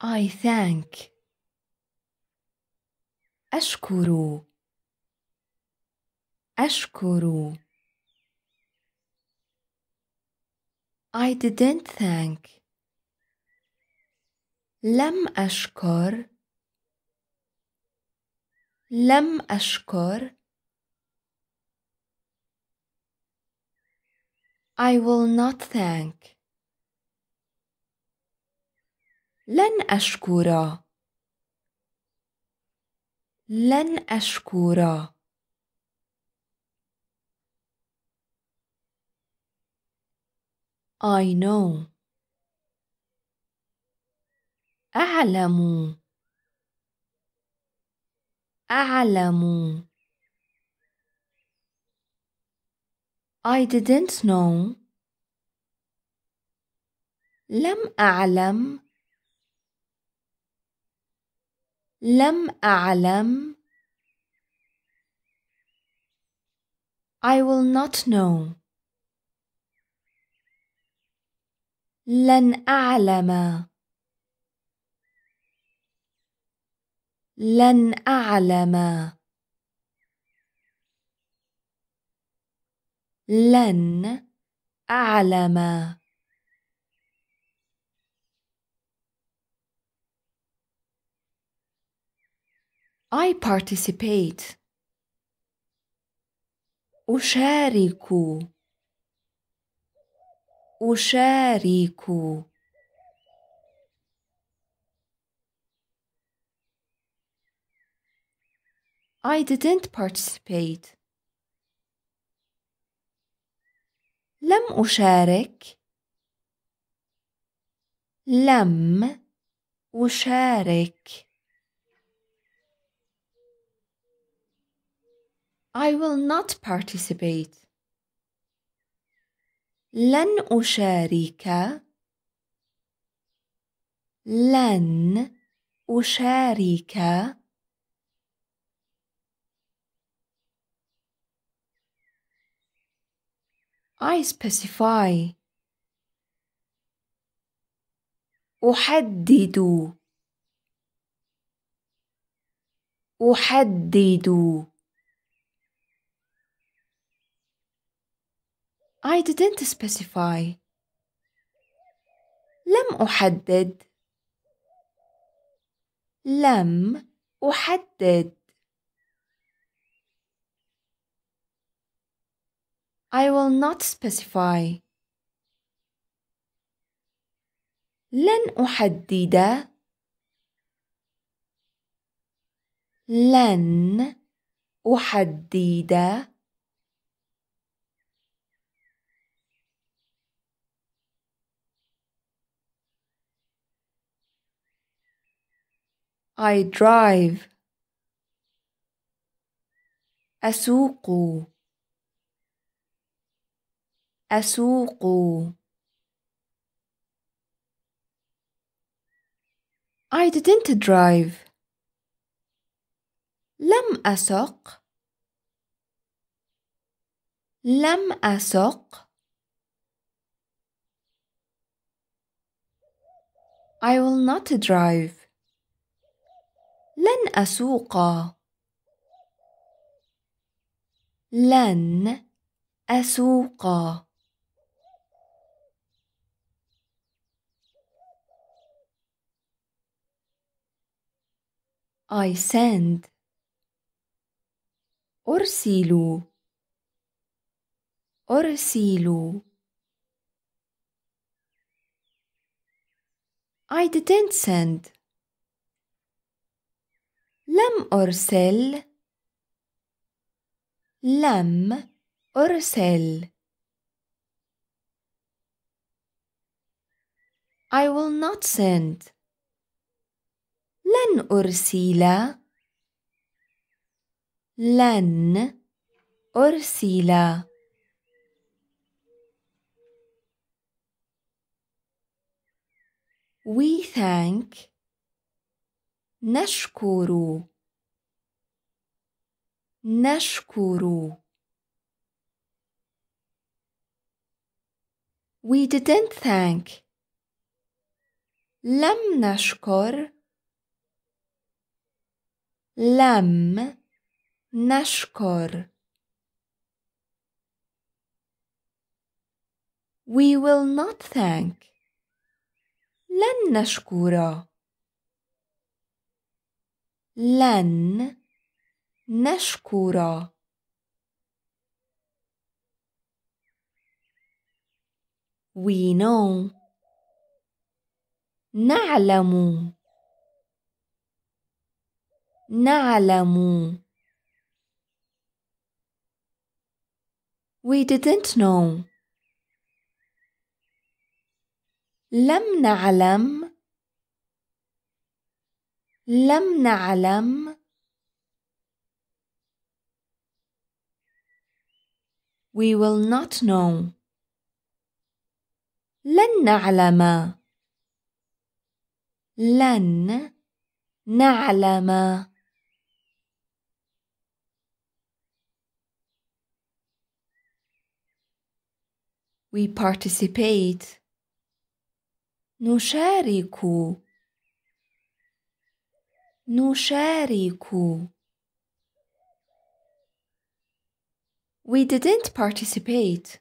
I thank أشكر أشكر I didn't thank لم أشكر لم أشكر I will not thank لن أشكر لن أشكر I know أعلم أعلم I didn't know لم أعلم لم أعلم I will not know لن أعلم لن أعلم لن أعلم I participate أشارك أشارك I didn't participate لم أشارك لم أشارك I will not participate. لن أشارك لن أشارك I specify أحدد أحدد I didn't specify لم أحدد لم أحدد I will not specify لن أحدد لن أحدد I drive أسوق أسوق I didn't drive لم أسق لم أسق I will not drive لن أسوق لن أسوق I send أرسل أرسل I didn't send لم أرسل لم أرسل I will not send لن أرسل لن أرسل We thank نشكر نشكر We didn't thank لم نشكر لم نشكر We will not thank لن نشكر لن نشكر We know نعلم نعلم We didn't know لم نعلم لم نعلم We will not know. لن نعلم. لن نعلم. We participate. نشارك. نشارك We didn't participate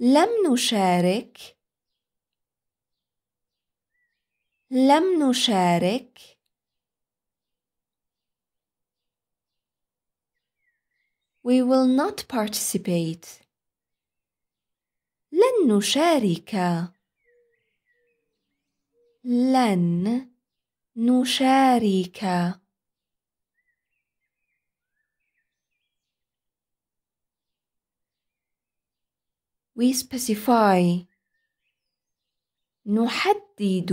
لم نشارك لم نشارك We will not participate لن نشارك لن نشارك we specify نحدد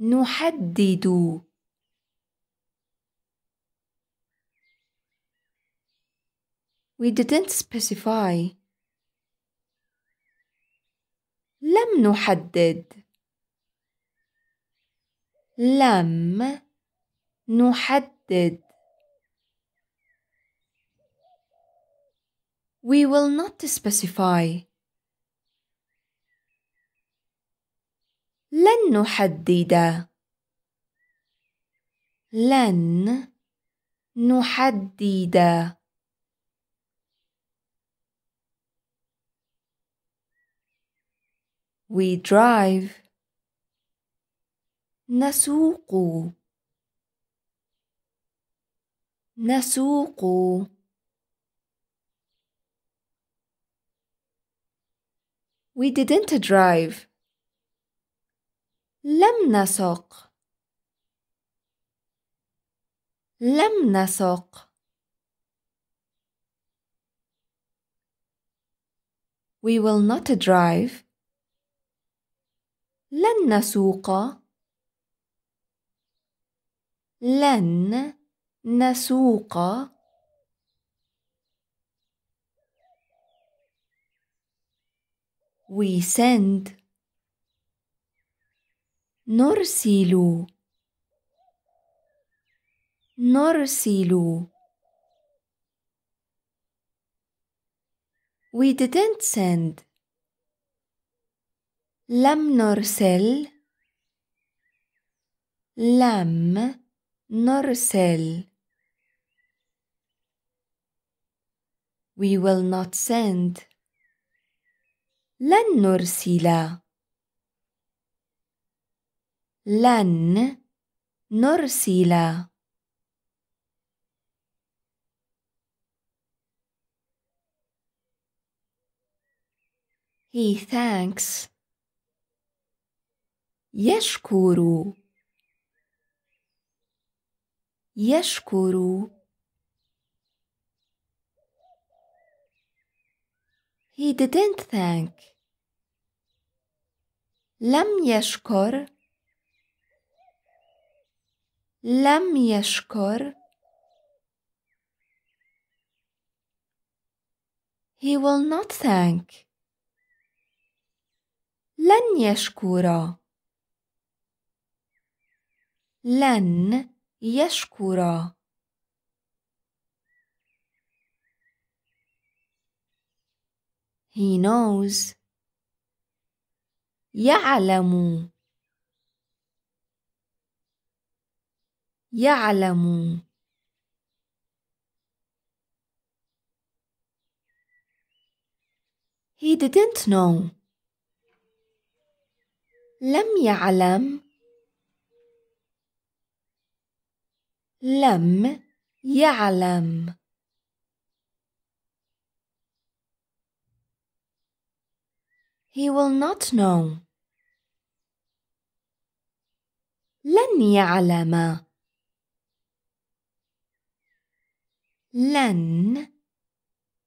نحدد we didn't specify لم نحدد لم نحدد We will not specify لن نحدد لن نحدد We drive نسوق نسوق We didn't drive لم نسق لم نسق We will not drive لن نسوق لن نسوق we send نرسل نرسل we didn't send لم نرسل لم نرسل Norsel. We will not send. Lan Norsila. Lan Norsila. He thanks. يشكروا يشكر He didn't thank لم يشكر لم يشكر He will not thank لن يشكر لن يشكر he knows يعلم يعلم he didn't know لم يعلم لم يعلم He will not know. لن يعلم. لن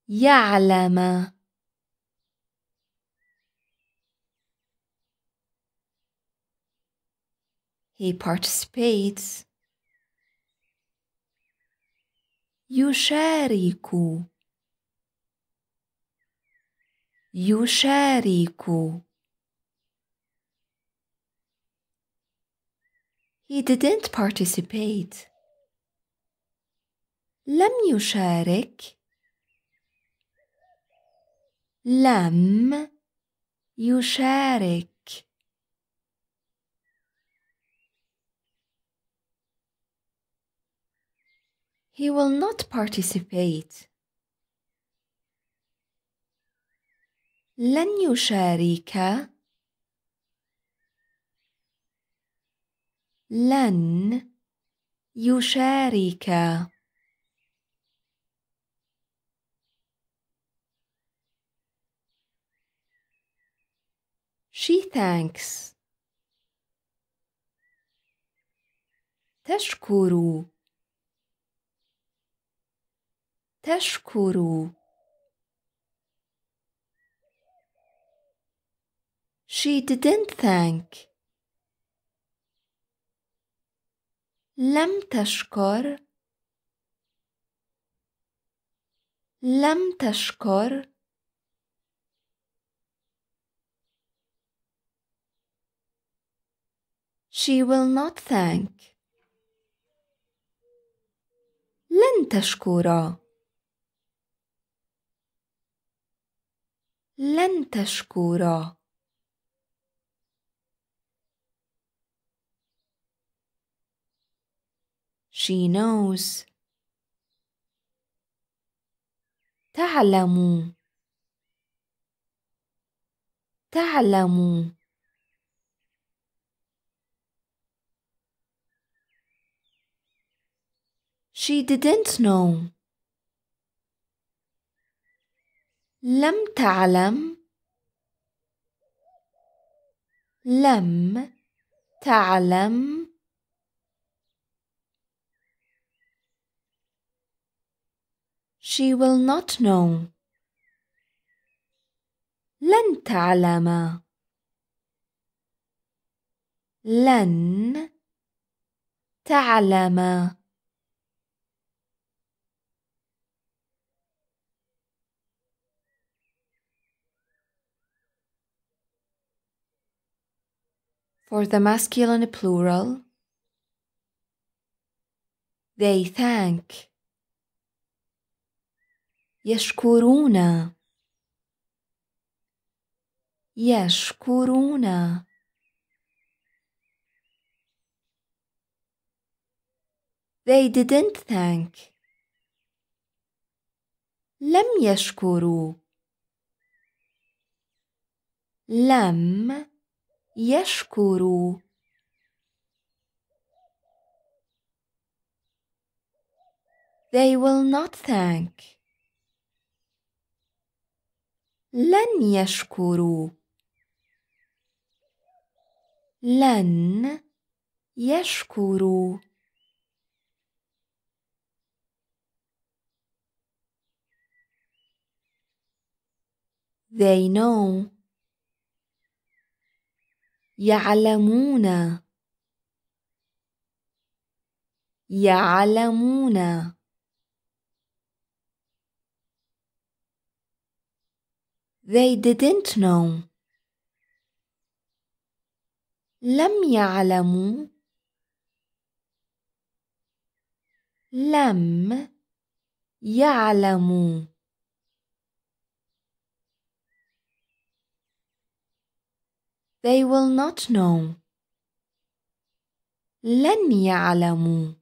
يعلم. He participates. يشارك يشارك He didn't participate لم يشارك لم يشارك He will not participate. لن يشارك لن يشارك She thanks تشكر تشكر She didn't thank لم تشكر لم تشكر She will not thank لن تشكر لن تشكورا She knows تعلم تعلم She didn't know لم تعلم لم تعلم She will not know لن تعلم لن تعلم for the masculine plural. They thank. يشكرون يشكرون They didn't thank. لم يشكروا. لم Yeshkuru. They will not thank. Len Yeshkuru. Len Yeshkuru. They know يعلمون يعلمون They didn't know لم يعلموا لم يعلموا They will not know. لن يعلموا.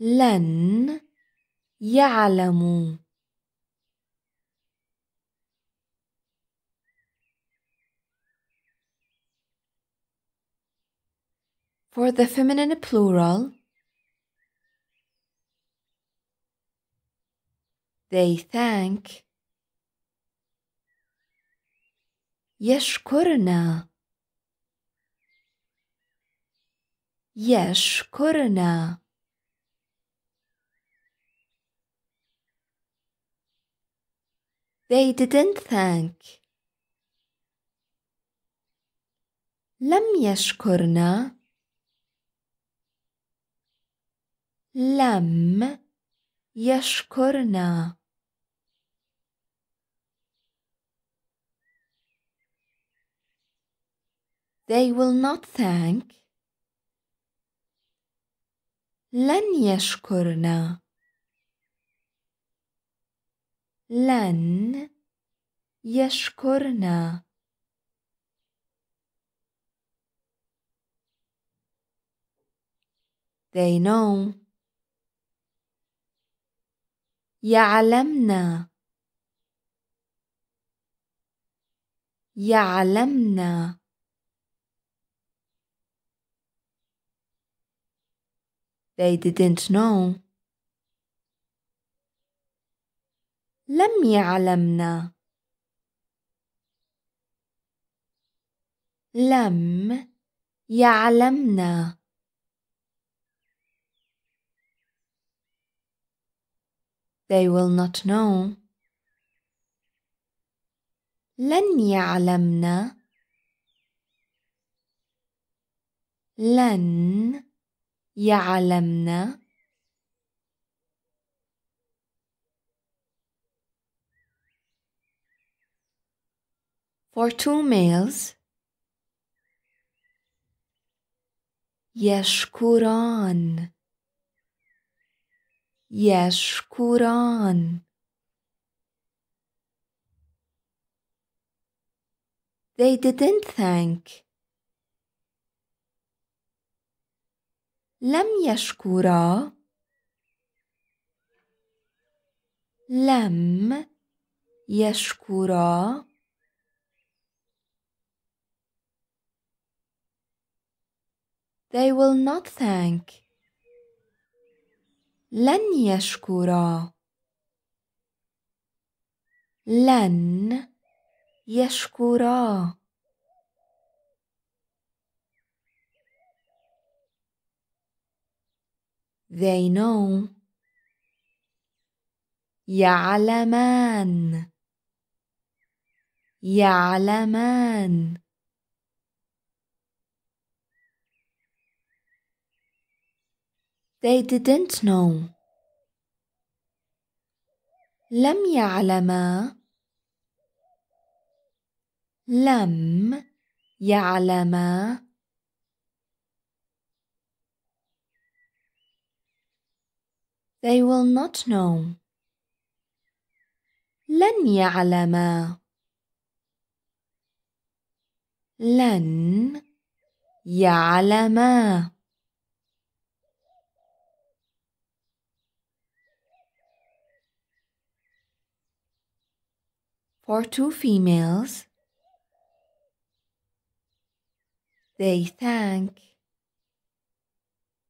لن يعلموا. For the feminine plural, they thank يشكرنا يشكرنا They didn't thank لم يشكرنا لم يشكرنا They will not thank. لن يشكرنا. لن يشكرنا. They know. يعلمنا. يعلمنا. They didn't know. لم يعلمنا لم يعلمنا They will not know. لن يعلمنا لن يعلمنا for two males يشكران يشكران They didn't thank لم يشكرا لم يشكرا They will not thank. لن يشكرا لن يشكرا They know. يعلمان يعلمان They didn't know. لم يعلما لم يعلما They will not know. لن يعلما لن يعلما For two females, they thank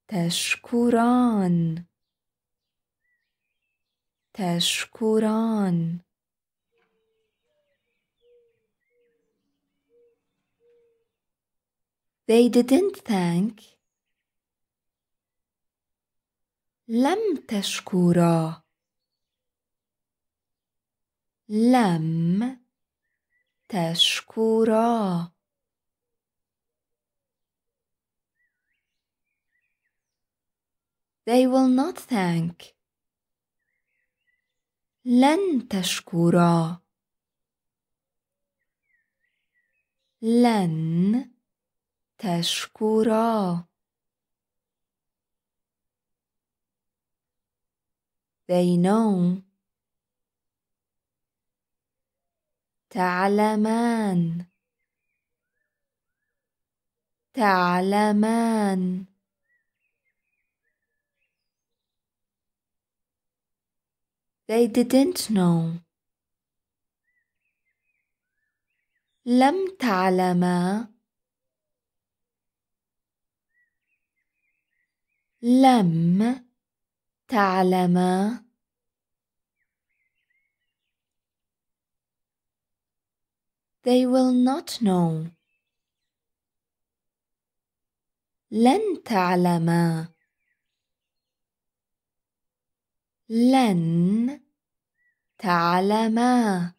تشكران تشكران They didn't thank لم تشكرا لم تشكرا They will not thank لن تشكرا لن تشكرا They know تعلمان تعلمان They didn't know. لم تعلما لم تعلما They will not know. لن تعلما لن تعلما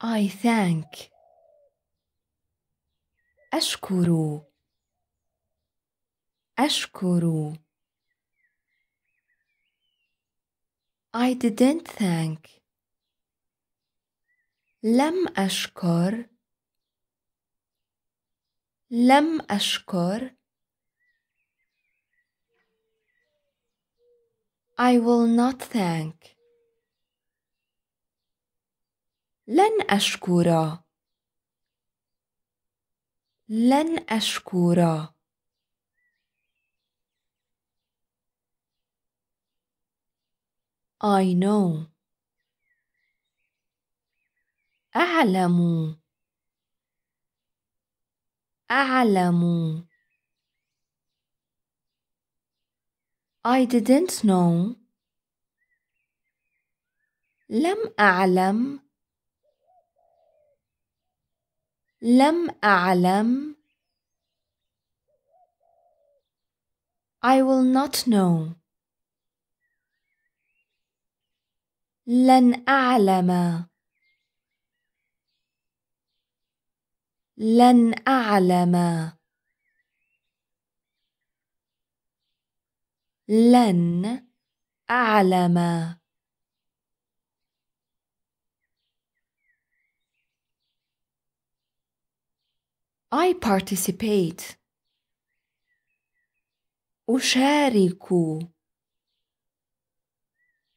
I thank أشكر أشكر I didn't thank لم أشكر لم أشكر I will not thank لن أشكر لن أشكر I know أعلم أعلم I didn't know لم أعلم لم أعلم I will not know لن أعلم لن أعلم لن أعلم I participate أشارك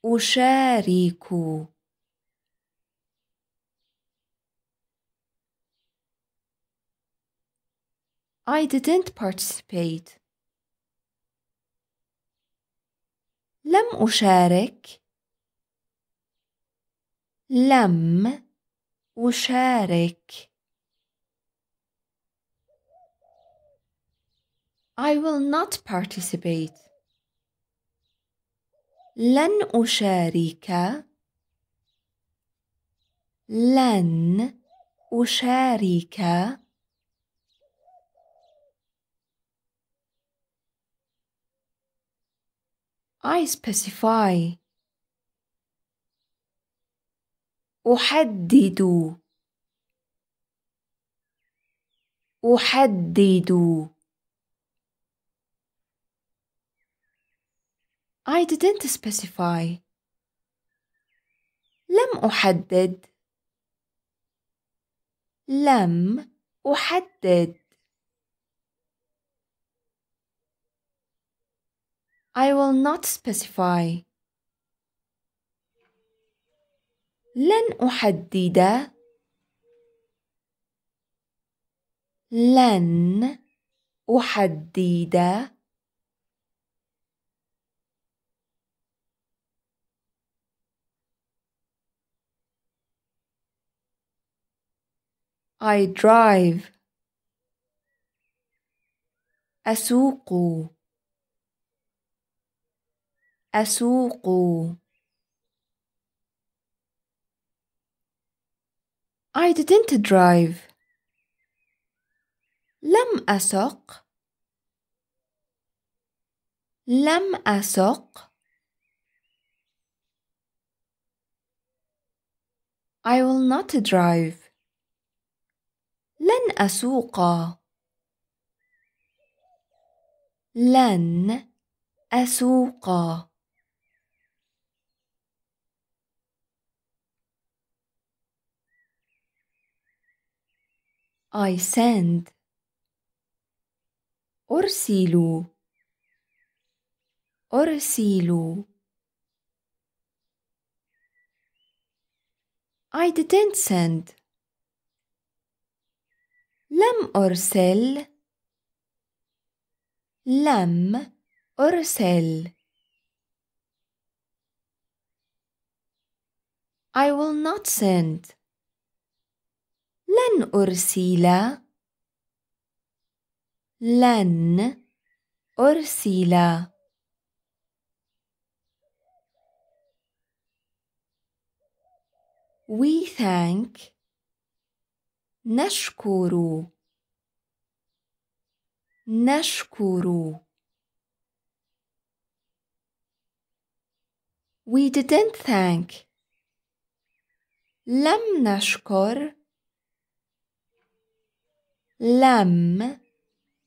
أشارك I didn't participate. لم أشارك. لم أشارك. I will not participate. لن أشارك لن أشارك I specify أحدد أحدد I didn't specify لم أحدد لم أحدد I will not specify. لن أحدد. لن أحدد. I drive. أسوق. أسوق I didn't drive لم أسق لم أسق I will not drive لن أسوق لن أسوق I send أرسلوا أرسلوا I didn't send لم أرسل لم أرسل I will not send لن أرسل لن أرسل We thank نشكر نشكر We didn't thank لم نشكر لم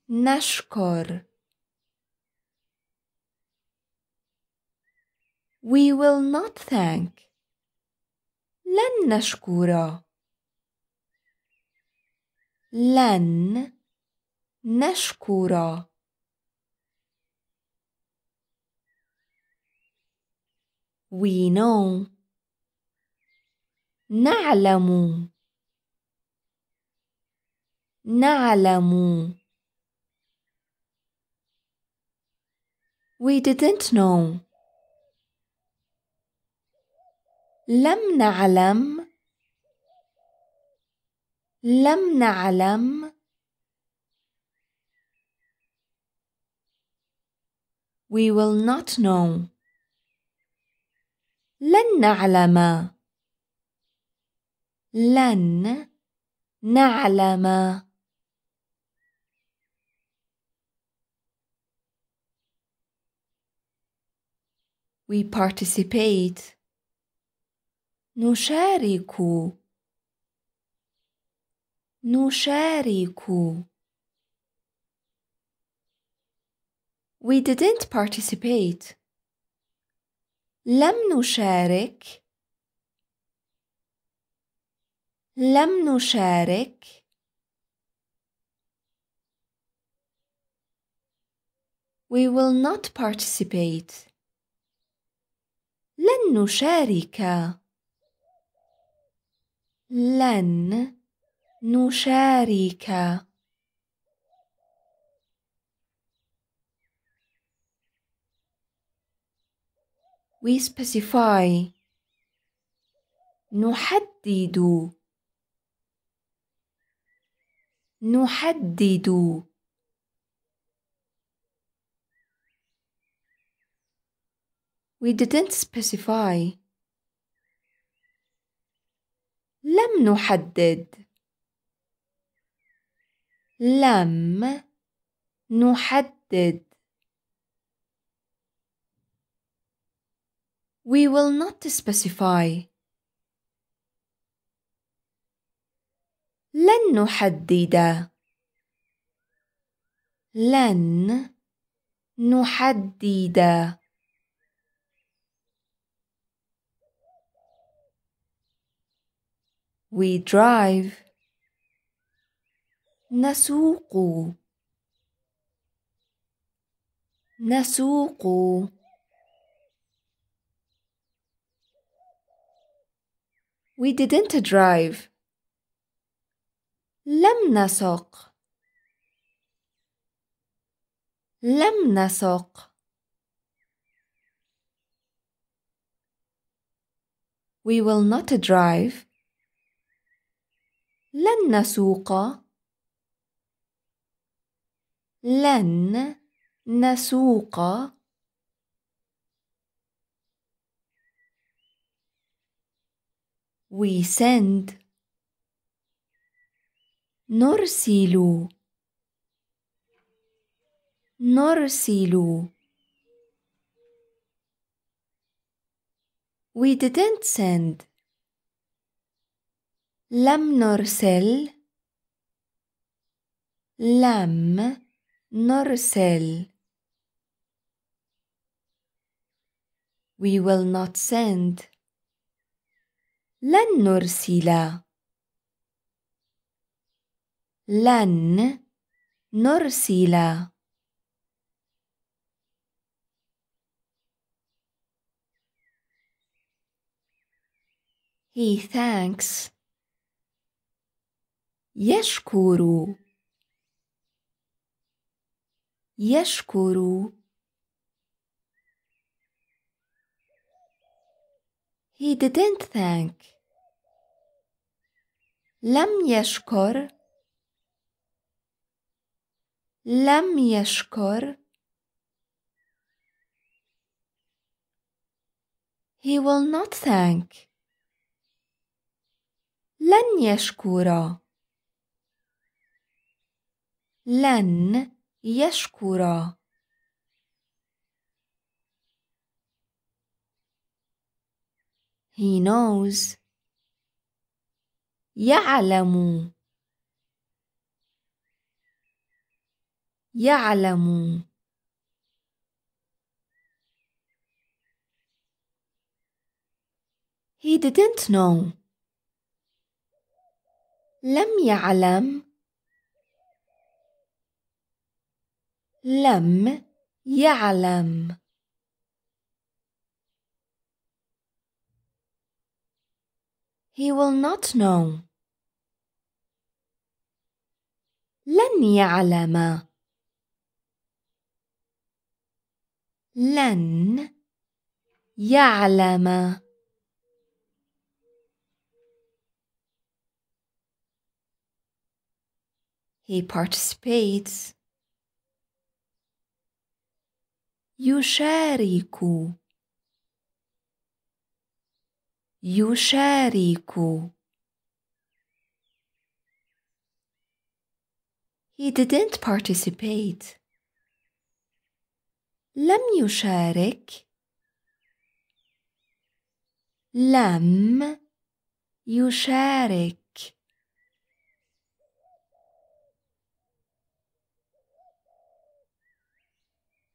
نشكر We will not thank لن نشكر لن نشكر We know نعلم نعلم We didn't know لم نعلم لم نعلم We will not know لن نعلم لن نعلم We participate. نشارك نشارك We didn't participate. لم نشارك لم نشارك We will not participate. لن نشارك لن نشارك we specify نحدد نحدد We didn't specify. لم نحدد. لم نحدد. We will not specify. لن نحدد. لن نحدد We drive. نسوق نسوق We didn't drive. لم نسق لم نسق We will not drive. لن نسوق لن نسوق we send نرسل نرسل we didn't send لم نرسل لم نرسل We will not send لن نرسل لن نرسل He thanks يشكر يشكر He didn't thank لم يشكر لم يشكر He will not thank لن يشكر لن يشكر He knows يعلم يعلم He didn't know لم يعلم لم يعلم He will not know. لن يعلم لن يعلم He participates يشارك يشارك He didn't participate لم يشارك لم يشارك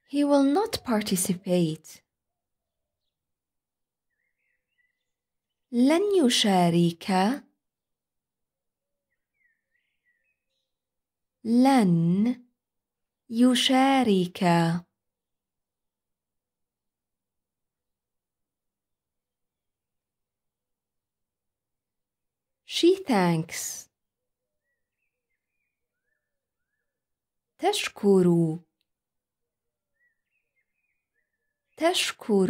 He will not participate. لن يشارك لن يشارك She thanks تشكر تشكر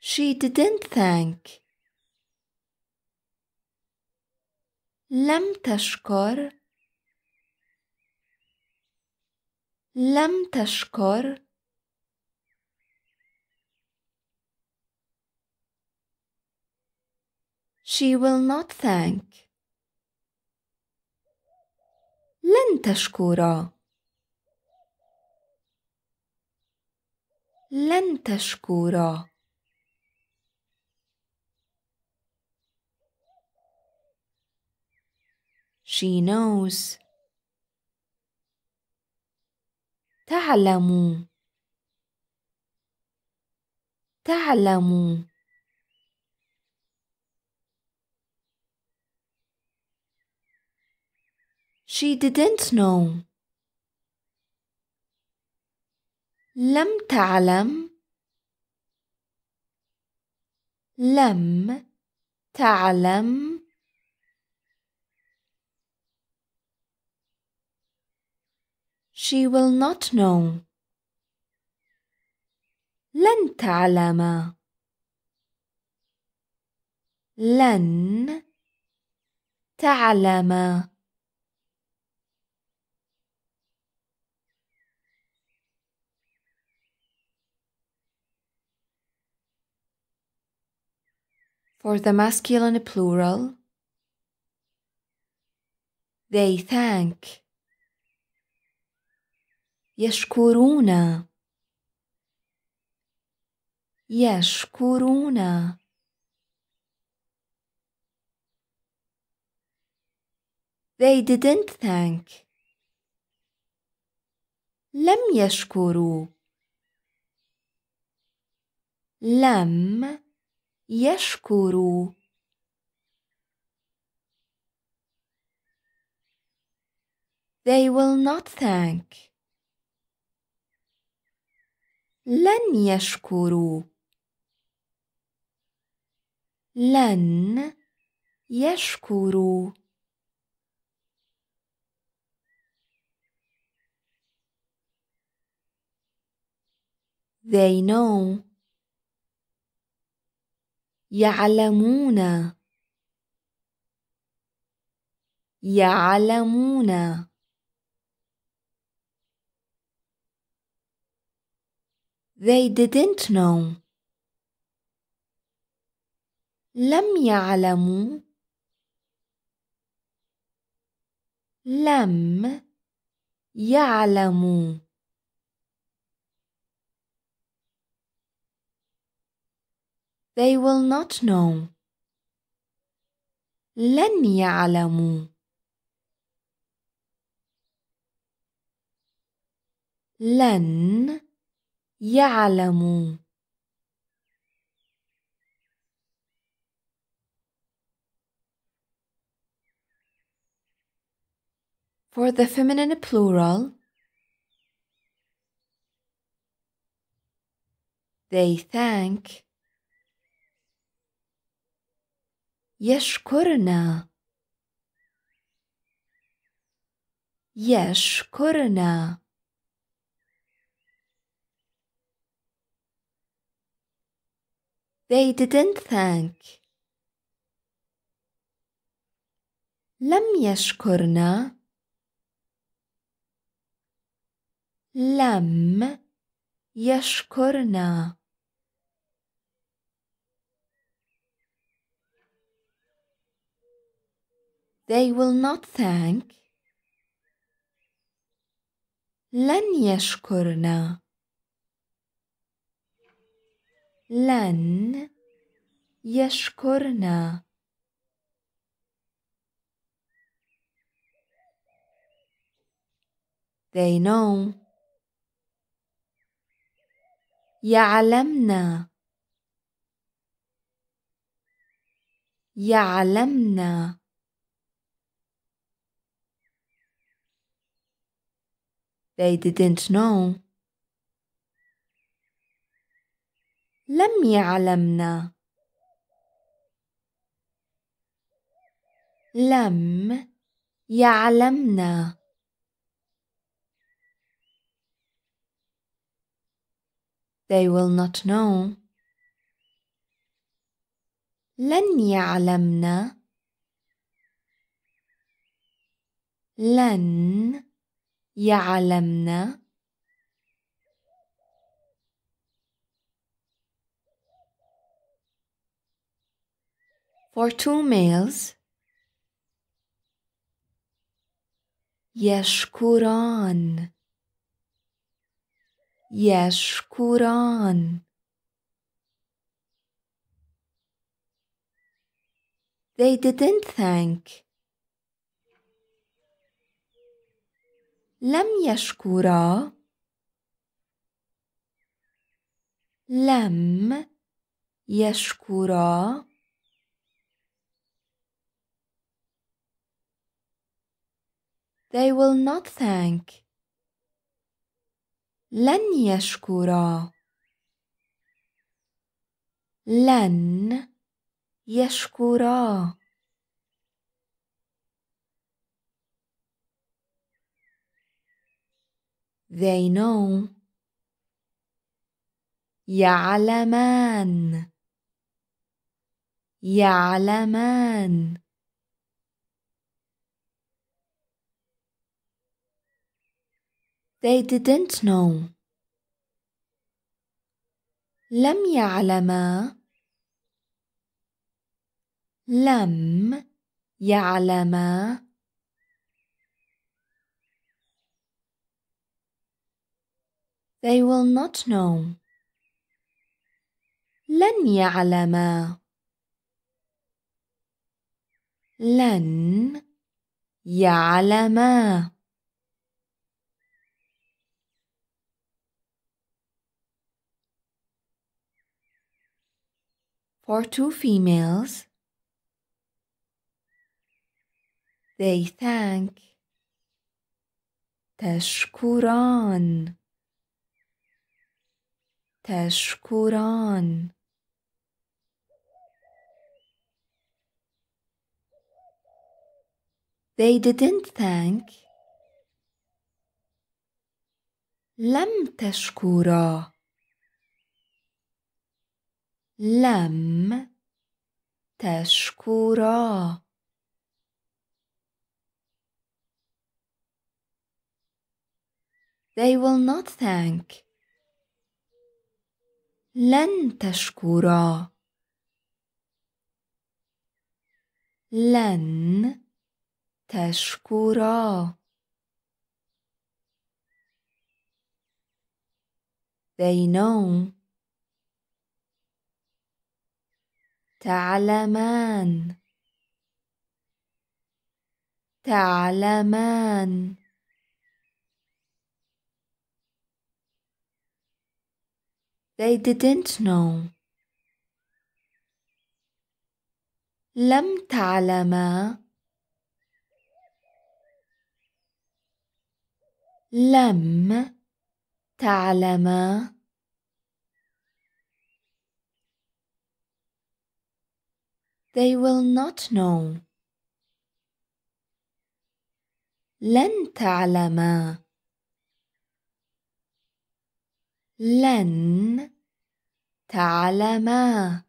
She didn't thank لم تشكر لم تشكر She will not thank لن تشكر لن تشكورا She knows تعلم تعلم She didn't know لم تعلم لم تعلم She will not know لن تعلم لن تعلم for the masculine plural. They thank. يشكرون يشكرون They didn't thank. لم يشكروا. لم Yeshkuru. They will not thank. Len Yeshkuru. Len Yeshkuru. They know يعلمون يعلمون They didn't know لم يعلموا لم يعلموا They will not know. لن يعلموا. لن يعلموا. For the feminine plural, they thank يشكرنا يشكرنا They didn't thank لم يشكرنا لم يشكرنا They will not thank. لن يشكرنا. لن يشكرنا. They know. يعلمنا. يعلمنا They didn't know. لم يعلمنا لم يعلمنا They will not know. لن يعلمنا لن يعلمنا for two males يشكران يشكران They didn't thank لم يشكرا لم يشكرا They will not thank لن يشكرا لن يشكرا They know. يعلمان يعلمان They didn't know. لم يعلما لم يعلما They will not know. لن يعلما لن يعلما For two females, they thank تشكران تشكران They didn't thank لم تشكرا لم تشكرا They will not thank لن تشكرا لن تشكرا They know تعلمان تعلمان They didn't know. لم تعلما لم تعلما They will not know. لن تعلما لن تعلما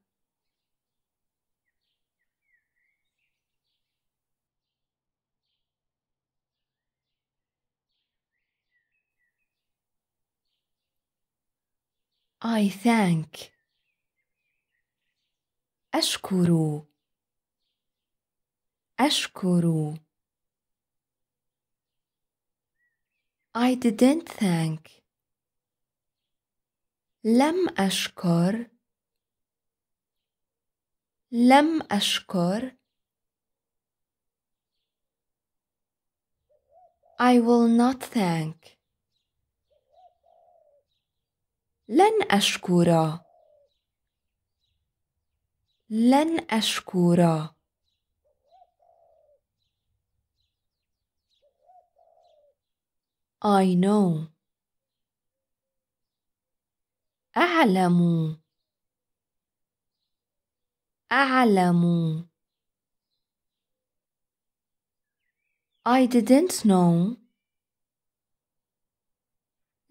I thank أشكر أشكر I didn't thank لم أشكر لم أشكر I will not thank لن أشكر لن أشكر I know أعلم أعلم I didn't know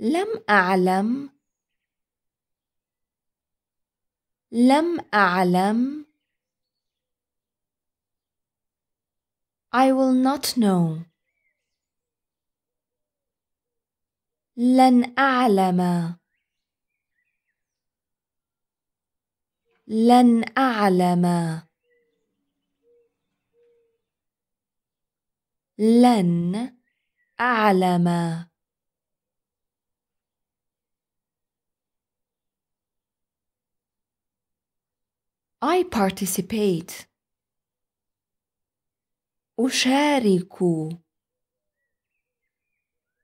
لم أعلم لم أعلم I will not know لن أعلم لن أعلم لن أعلم I participate أشارك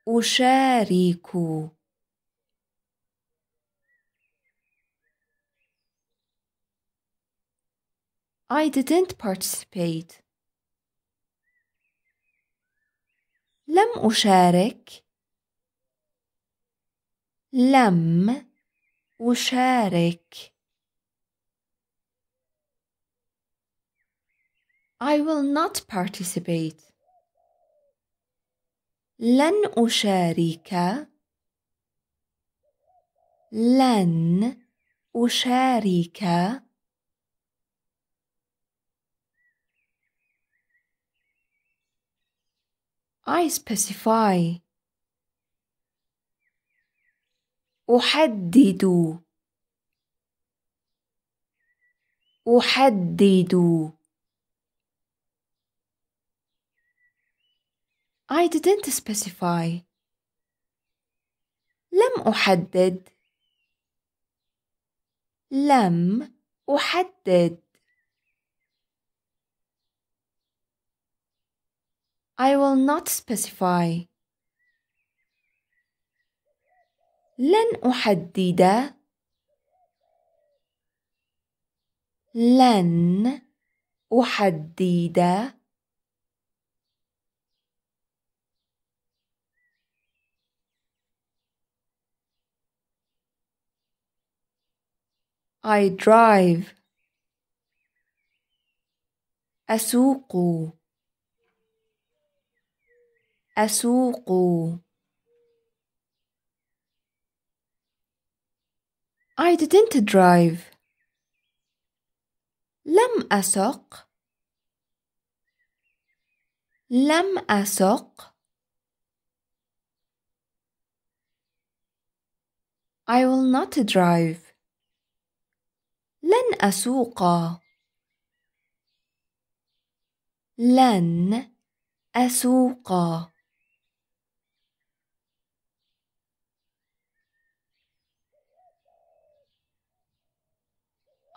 أشارك I didn't participate. لم أشارك لم أشارك I will not participate. لن أشارك لن أشارك I specify أحدد أحدد I didn't specify لم أحدد لم أحدد I will not specify. لن أحدد. لن أحدد. I drive. أسوق. أسوق I didn't drive لم أسق لم أسق I will not drive لن أسوق لن أسوق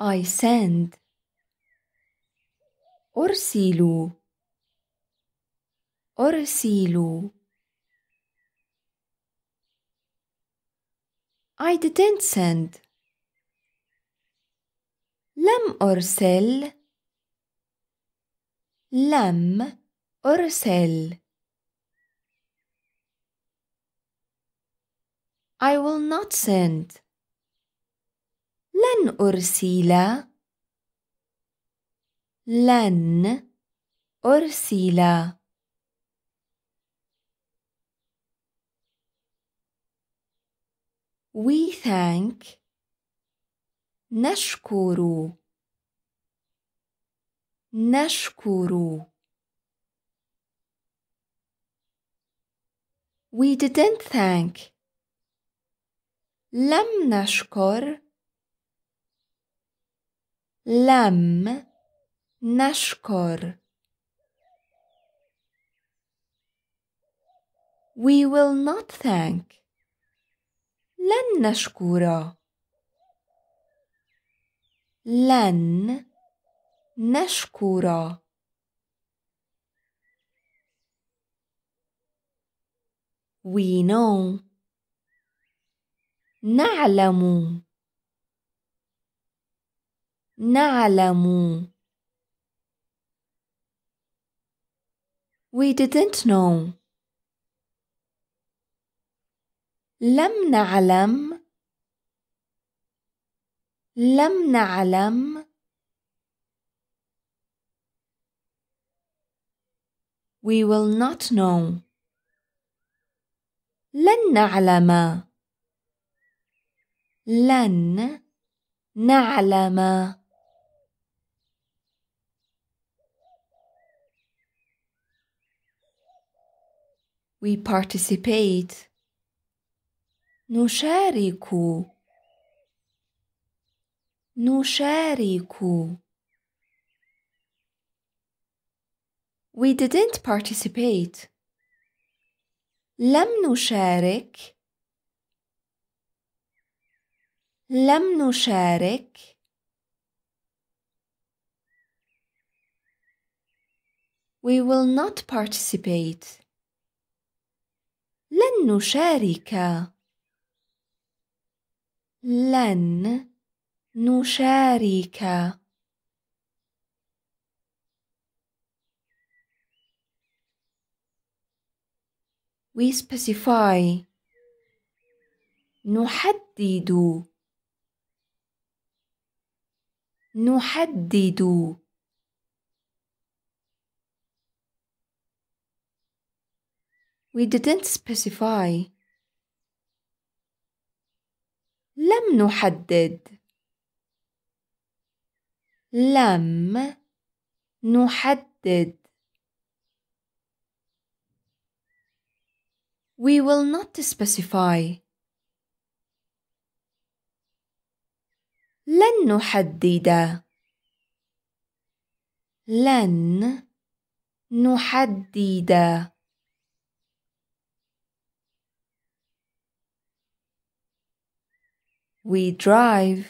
I send أرسل أرسل I didn't send لم أرسل لم أرسل I will not send لن أرسل لن أرسل We thank نشكر نشكر We didn't thank لم نشكر لم نشكر We will not thank لن نشكر لن نشكر We know نعلم نعلم We didn't know. لم نعلم لم نعلم We will not know. لن نعلم لن نعلم We participate. نشارك نشارك We didn't participate. لم نشارك We will not participate. لن نشارك لن نشارك we specify نحدد نحدد We didn't specify. لم نحدد. لم نحدد. We will not specify. لن نحدد. لن نحدد We drive.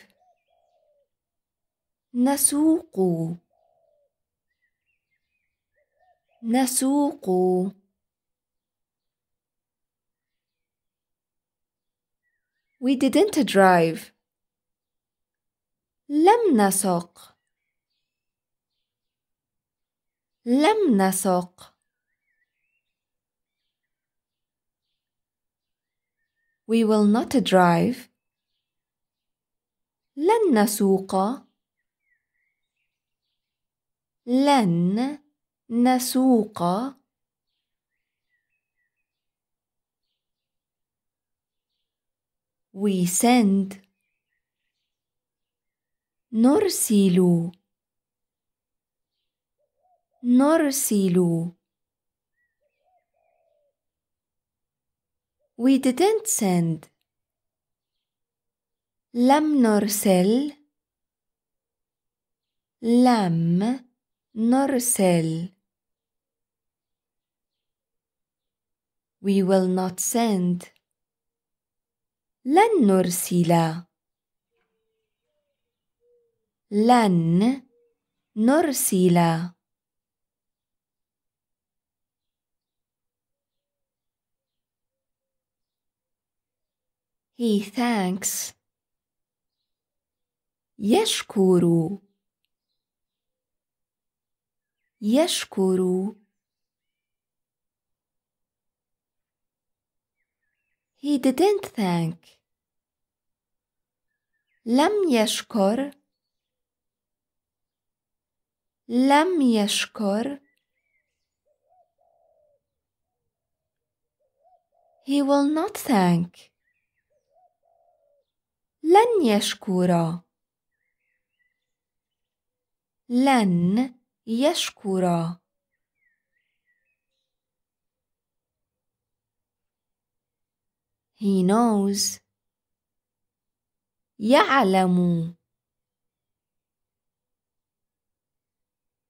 نسوق نسوق We didn't drive. لم نسق لم نسق We will not drive. لن نسوق لن نسوق we send نرسل نرسل we didn't send لم نرسل لم نرسل We will not send لن نرسل لن نرسل He thanks يشكر يشكر He didn't thank لم يشكر لم يشكر He will not thank لن يشكر لن يشكر He knows يعلم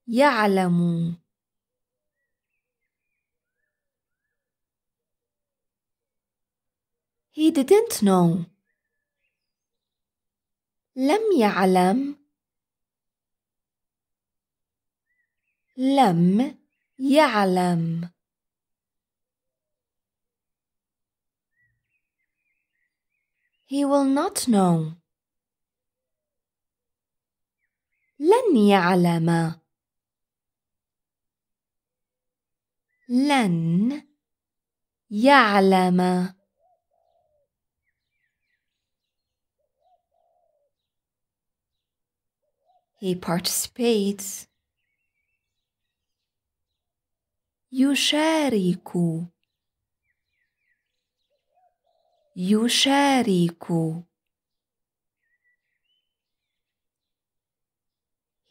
يعلم He didn't know لم يعلم لم يعلم He will not know. لن يعلم لن يعلم He participates يشارك يشارك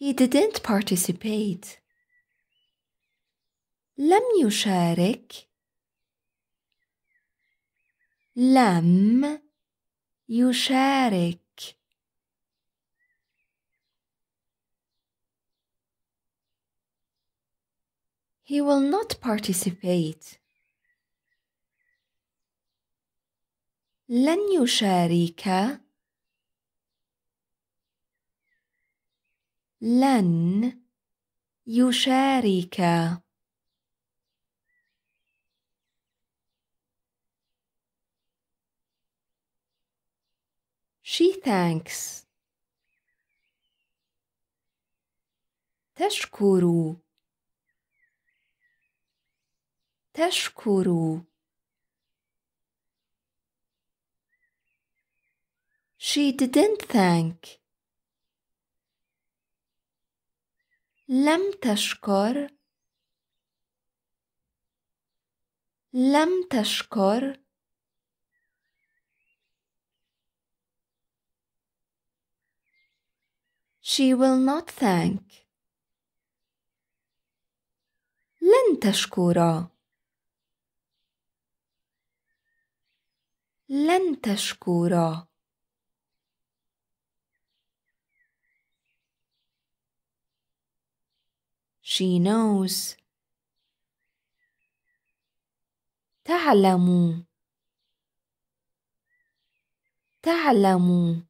He didn't participate لم يشارك لم يشارك He will not participate. لن يشارك لن يشارك She thanks تشكر تشكر She didn't thank لم تشكر لم تشكر She will not thank لن تشكر لن تشكورا She knows تعلم تعلم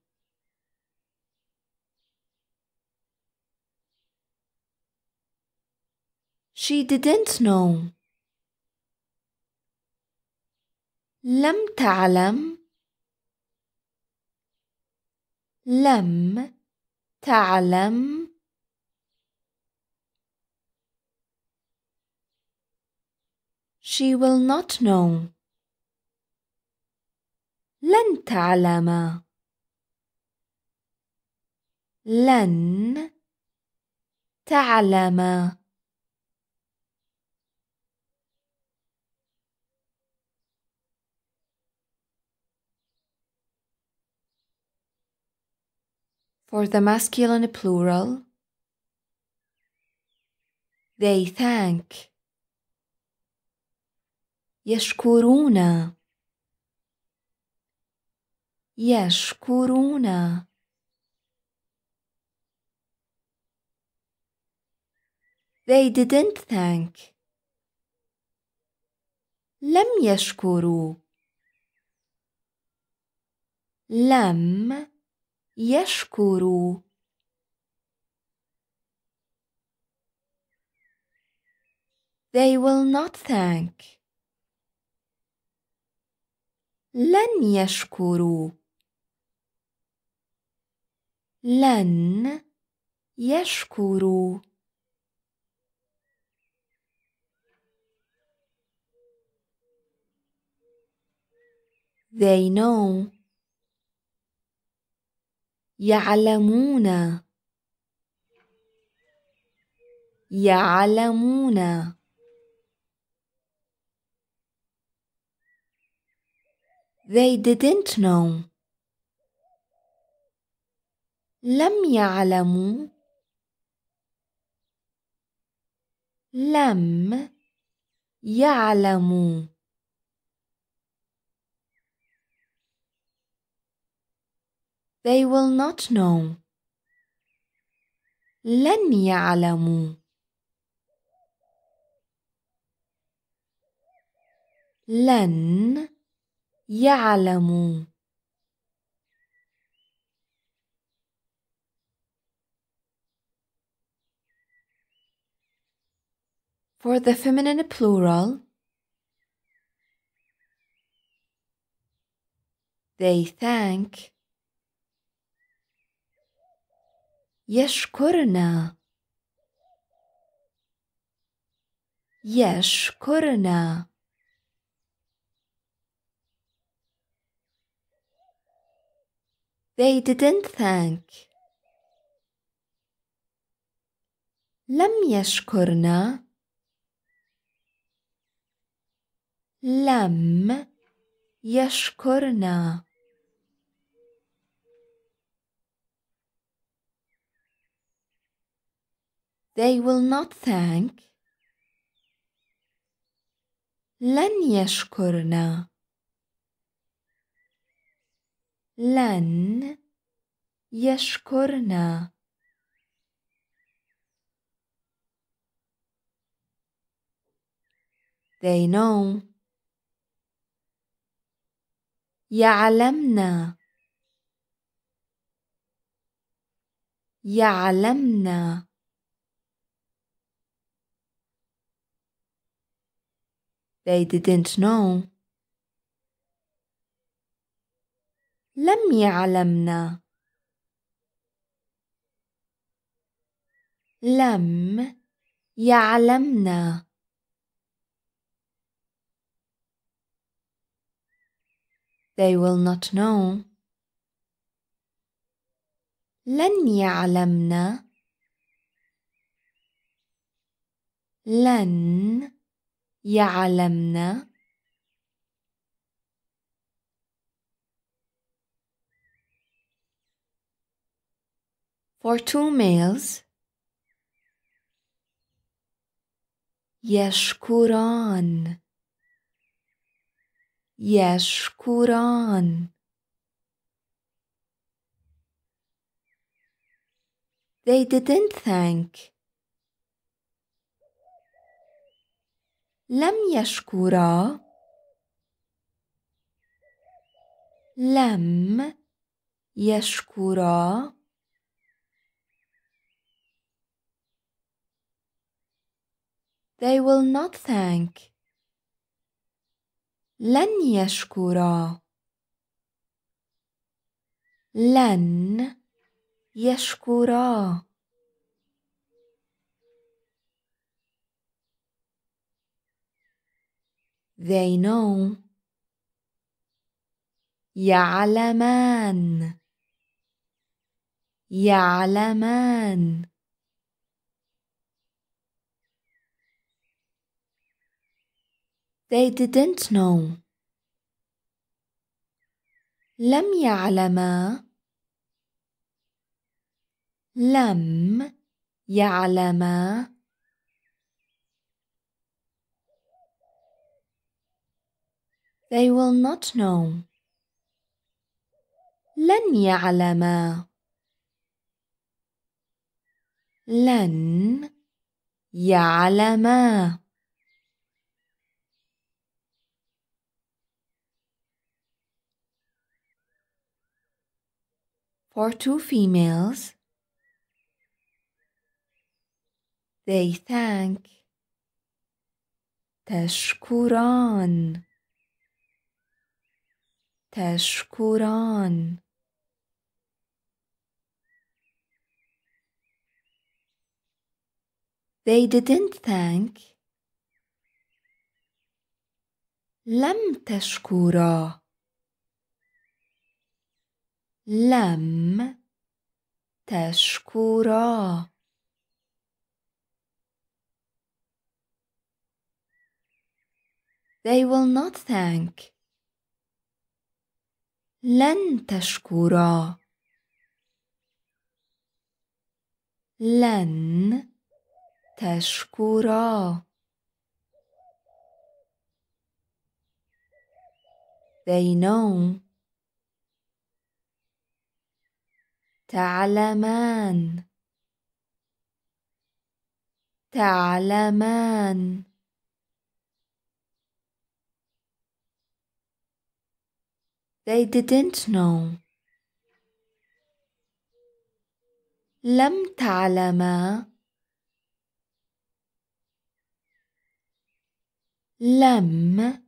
She didn't know لم تعلم لم تعلم She will not know لن تعلم لن تعلم for the masculine plural. They thank. يشكرون يشكرون They didn't thank. لم يشكروا لم يشكر They will not thank. لن يشكروا لن يشكروا They know يعلمون يعلمون They didn't know لم يعلموا لم يعلموا They will not know. لن يعلموا. لن يعلموا. For the feminine plural, they thank يشكرنا يشكرنا They didn't thank لم يشكرنا لم يشكرنا They will not thank. لن يشكرنا. لن يشكرنا. They know. يعلمنا. يعلمنا They didn't know. لم يعلمنا لم يعلمنا They will not know. لن يعلمنا لن يعلمنا for two males يشكران يشكران They didn't thank لم يشكرا لم يشكرا They will not thank. لن يشكرا لن يشكرا They know. يعلمان يعلمان They didn't know. لم يعلما لم يعلما They will not know. لن يعلما لن يعلما For two females, they thank تشكران تشكران They didn't thank لم تشكرا لم تشكرا They will not thank لن تشكرا لن تشكرا They know تعلمان تعلمان They didn't know. لم تعلما لم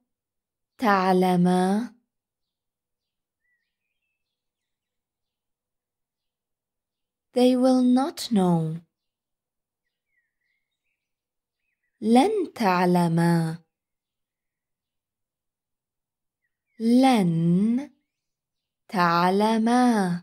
تعلما They will not know. لن تعلما لن تعلما